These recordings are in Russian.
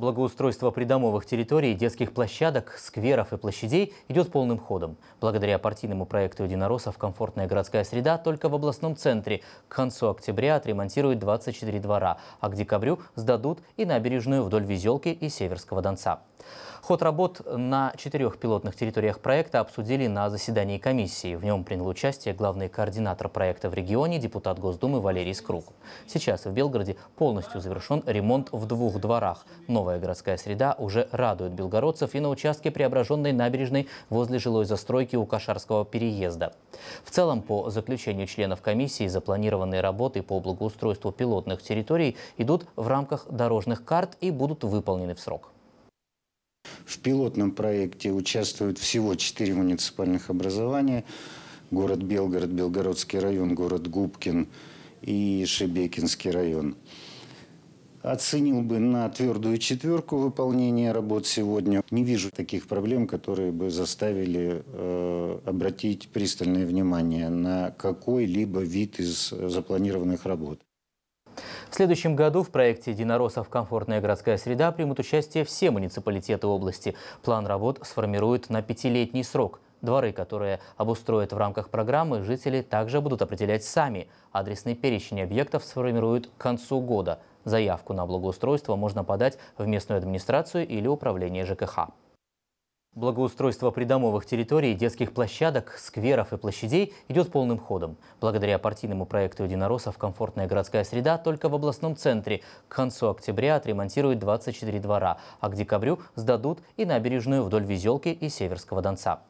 Благоустройство придомовых территорий, детских площадок, скверов и площадей идет полным ходом. Благодаря партийному проекту единороссов «Комфортная городская среда» только в областном центре к концу октября отремонтируют 24 двора, а к декабрю сдадут и набережную вдоль Везелки и Северского Донца. Ход работ на четырех пилотных территориях проекта обсудили на заседании комиссии. В нем принял участие главный координатор проекта в регионе, депутат Госдумы Валерий Скрук. Сейчас в Белгороде полностью завершен ремонт в двух дворах. Новая Новая городская среда уже радует белгородцев и на участке преображенной набережной возле жилой застройки у Кашарского переезда. В целом, по заключению членов комиссии, запланированные работы по благоустройству пилотных территорий идут в рамках дорожных карт и будут выполнены в срок. В пилотном проекте участвуют всего четыре муниципальных образования. Город Белгород, Белгородский район, город Губкин и Шебекинский район. Оценил бы на твердую четверку выполнение работ сегодня. Не вижу таких проблем, которые бы заставили э, обратить пристальное внимание на какой-либо вид из запланированных работ. В следующем году в проекте «Единороссов. Комфортная городская среда» примут участие все муниципалитеты области. План работ сформируют на пятилетний срок – Дворы, которые обустроят в рамках программы, жители также будут определять сами. Адресный перечень объектов сформируют к концу года. Заявку на благоустройство можно подать в местную администрацию или управление ЖКХ. Благоустройство придомовых территорий, детских площадок, скверов и площадей идет полным ходом. Благодаря партийному проекту единороссов «Комфортная городская среда» только в областном центре к концу октября отремонтируют 24 двора, а к декабрю сдадут и набережную вдоль Везелки и Северского Донца.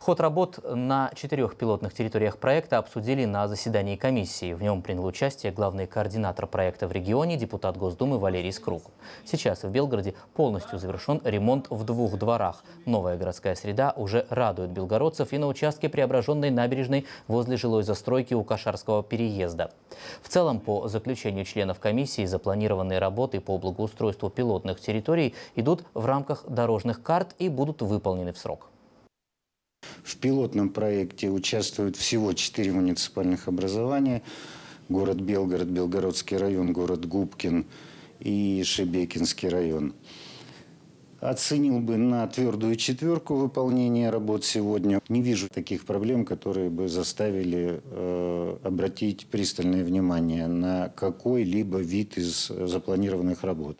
Ход работ на четырех пилотных территориях проекта обсудили на заседании комиссии. В нем принял участие главный координатор проекта в регионе, депутат Госдумы Валерий Скрук. Сейчас в Белгороде полностью завершен ремонт в двух дворах. Новая городская среда уже радует белгородцев и на участке преображенной набережной возле жилой застройки у Кашарского переезда. В целом, по заключению членов комиссии, запланированные работы по благоустройству пилотных территорий идут в рамках дорожных карт и будут выполнены в срок пилотном проекте участвуют всего четыре муниципальных образования. Город Белгород, Белгородский район, город Губкин и Шебекинский район. Оценил бы на твердую четверку выполнение работ сегодня. Не вижу таких проблем, которые бы заставили э, обратить пристальное внимание на какой-либо вид из запланированных работ.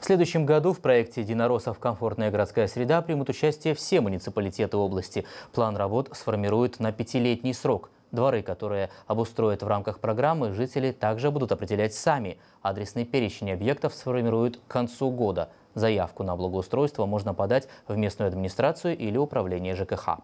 В следующем году в проекте «Единороссов. Комфортная городская среда» примут участие все муниципалитеты области. План работ сформируют на пятилетний срок. Дворы, которые обустроят в рамках программы, жители также будут определять сами. Адресный перечень объектов сформируют к концу года. Заявку на благоустройство можно подать в местную администрацию или управление ЖКХ.